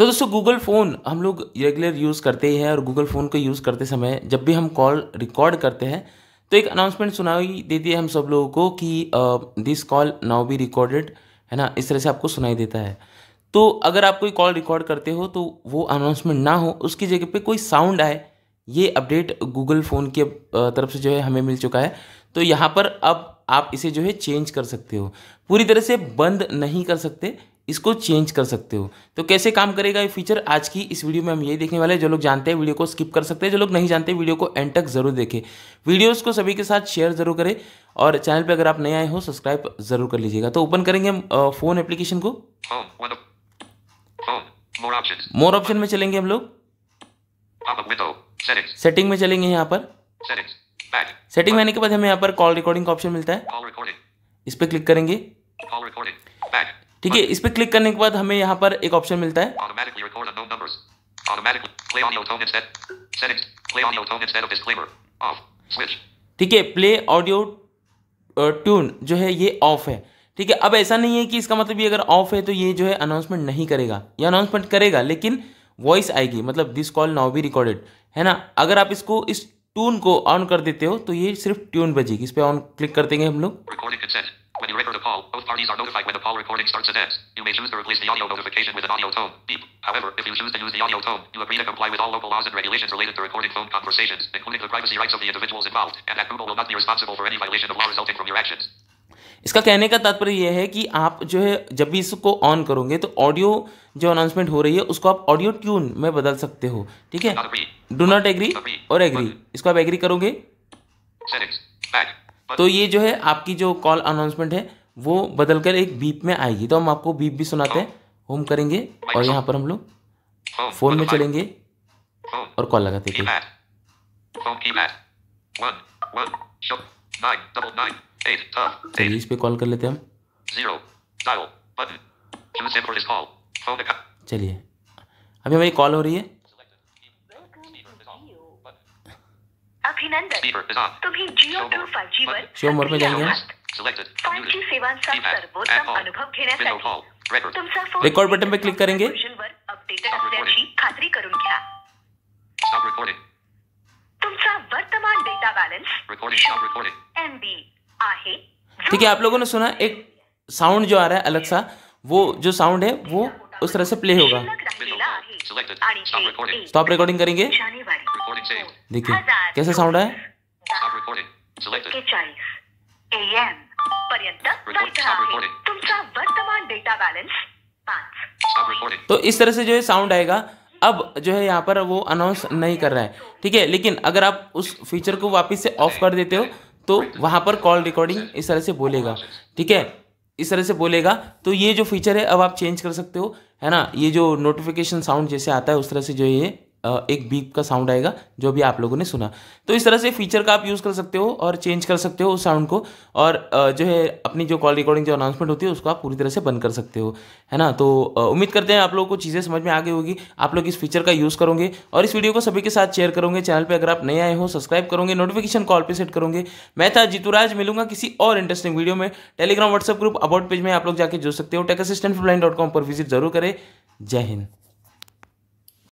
तो दोस्तों Google phone हम लोग रेगुलर यूज़ करते ही हैं और गूगल फ़ोन को यूज़ करते समय जब भी हम कॉल रिकॉर्ड करते हैं तो एक अनाउंसमेंट सुनाई देती है हम सब लोगों को कि this call now be recorded है ना इस तरह से आपको सुनाई देता है तो अगर आप कोई कॉल रिकॉर्ड करते हो तो वो अनाउंसमेंट ना हो उसकी जगह पे कोई साउंड आए ये अपडेट गूगल फ़ोन के तरफ से जो है हमें मिल चुका है तो यहाँ पर अब आप इसे जो है चेंज कर सकते हो पूरी तरह से बंद नहीं कर सकते इसको चेंज कर सकते हो तो कैसे काम करेगा ये फीचर आज की इस वीडियो में हम यही देखने वाले हैं जो लोग जानते हैं वीडियो को स्किप कर सकते हैं जो लोग नहीं जानते वीडियो को एंड तक जरूर देखें वीडियोस को सभी के साथ शेयर जरूर करें और चैनल पे अगर आप नए आए हो सब्सक्राइब जरूर कर लीजिएगा तो ओपन करेंगे हम फोन एप्लीकेशन को oh, मोर मतलब, ऑप्शन oh, में चलेंगे हम लोग सेटिंग oh, में चलेंगे यहाँ पर सेटिंग में आने के बाद हमें यहाँ पर कॉल रिकॉर्डिंग का ऑप्शन मिलता है इस पर क्लिक करेंगे ठीक है इस पर क्लिक करने के बाद हमें यहाँ पर एक ऑप्शन मिलता है ठीक है प्ले ऑडियो ट्यून जो है ये ऑफ है ठीक है अब ऐसा नहीं है कि इसका मतलब ये अगर ऑफ है तो ये जो है अनाउंसमेंट नहीं करेगा ये अनाउंसमेंट करेगा लेकिन वॉइस आएगी मतलब this call now be recorded है ना अगर आप इसको इस ट्यून को ऑन कर देते हो तो ये सिर्फ ट्यून बजेगी इस पर ऑन क्लिक कर देंगे हम लोग When you record a call, both parties are notified when the call recording starts and ends. You may choose to replace the audio notification with an audio tone. Beep. However, if you choose to use the audio tone, you agree to comply with all local laws and regulations related to recording phone conversations, including the privacy rights of the individuals involved, and that Google will not be responsible for any violation of law resulting from your actions. इसका कहने का तात्पर्य यह है कि आप जो है जब भी इसको ऑन करोगे तो ऑडियो जो अनाउंसमेंट हो रही है उसको आप ऑडियो ट्यून में बदल सकते हो ठीक है डू नॉट एग्री और एग्री इसको आप एग्री करोगे Settings. तो ये जो है आपकी जो कॉल अनाउंसमेंट है वो बदल कर एक बीप में आएगी तो हम आपको बीप भी सुनाते हैं होम हाँ। करेंगे और यहाँ पर हम लोग फोन हाँ, में चलेंगे हाँ। और कॉल लगाते हैं तो इस पे कॉल कर लेते हैं हम चलिए अभी हमारी कॉल हो रही है अभिनंदन Jio to five G button पे क्लिक करेंगे खात्री करून घ्या ठीक है आप लोगों ने सुना एक साउंड जो आ रहा है अलग सा वो जो साउंड है वो उस तरह से प्ले होगा स्टॉप रिकॉर्डिंग करेंगे देखिए कैसे साउंड है तो इस तरह से जो है साउंड आएगा अब जो है यहाँ पर वो अनाउंस नहीं कर रहा है ठीक है लेकिन अगर आप उस फीचर को वापस से ऑफ कर देते हो तो वहाँ पर कॉल रिकॉर्डिंग इस तरह से बोलेगा ठीक है इस तरह से बोलेगा तो ये जो फीचर है अब आप चेंज कर सकते हो है ना ये जो नोटिफिकेशन साउंड जैसे आता है उस तरह से जो ये एक बीप का साउंड आएगा जो भी आप लोगों ने सुना तो इस तरह से फीचर का आप यूज़ कर सकते हो और चेंज कर सकते हो उस साउंड को और जो है अपनी जो कॉल रिकॉर्डिंग जो अनाउंसमेंट होती है उसको आप पूरी तरह से बंद कर सकते हो है ना तो उम्मीद करते हैं आप लोगों को चीज़ें समझ में आ गई होगी आप लोग इस फीचर का यूज़ करोगे और इस वीडियो को सभी के साथ शेयर करोगे चैनल पर अगर आप नए आए हो सब्सक्राइब करोगे नोटिफिकेशन कॉल पर सेट करोगे मैं था जीतूराज मिलूंगा किसी और इंटरेस्टिंग वीडियो में Telegram WhatsApp group about page में आप लोग जाकर जुड़ सकते हो टेक असिस्टेंट पर विजिट जरूर करें जय हिंद